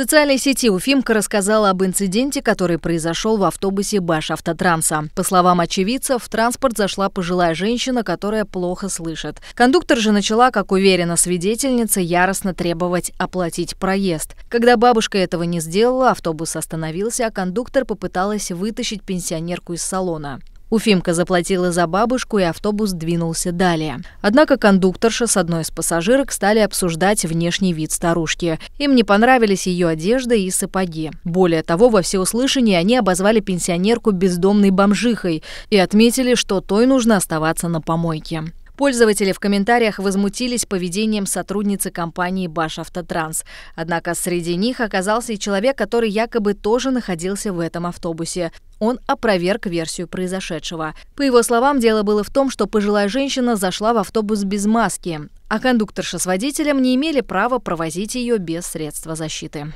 социальной сети Уфимка рассказала об инциденте, который произошел в автобусе Баш Автотранса. По словам очевидца, в транспорт зашла пожилая женщина, которая плохо слышит. Кондуктор же начала, как уверена свидетельница, яростно требовать оплатить проезд. Когда бабушка этого не сделала, автобус остановился, а кондуктор попыталась вытащить пенсионерку из салона. Уфимка заплатила за бабушку, и автобус двинулся далее. Однако кондукторша с одной из пассажирок стали обсуждать внешний вид старушки. Им не понравились ее одежда и сапоги. Более того, во всеуслышание они обозвали пенсионерку бездомной бомжихой и отметили, что той нужно оставаться на помойке. Пользователи в комментариях возмутились поведением сотрудницы компании «Башавтотранс». Однако среди них оказался и человек, который якобы тоже находился в этом автобусе. Он опроверг версию произошедшего. По его словам, дело было в том, что пожилая женщина зашла в автобус без маски, а кондукторша с водителем не имели права провозить ее без средства защиты.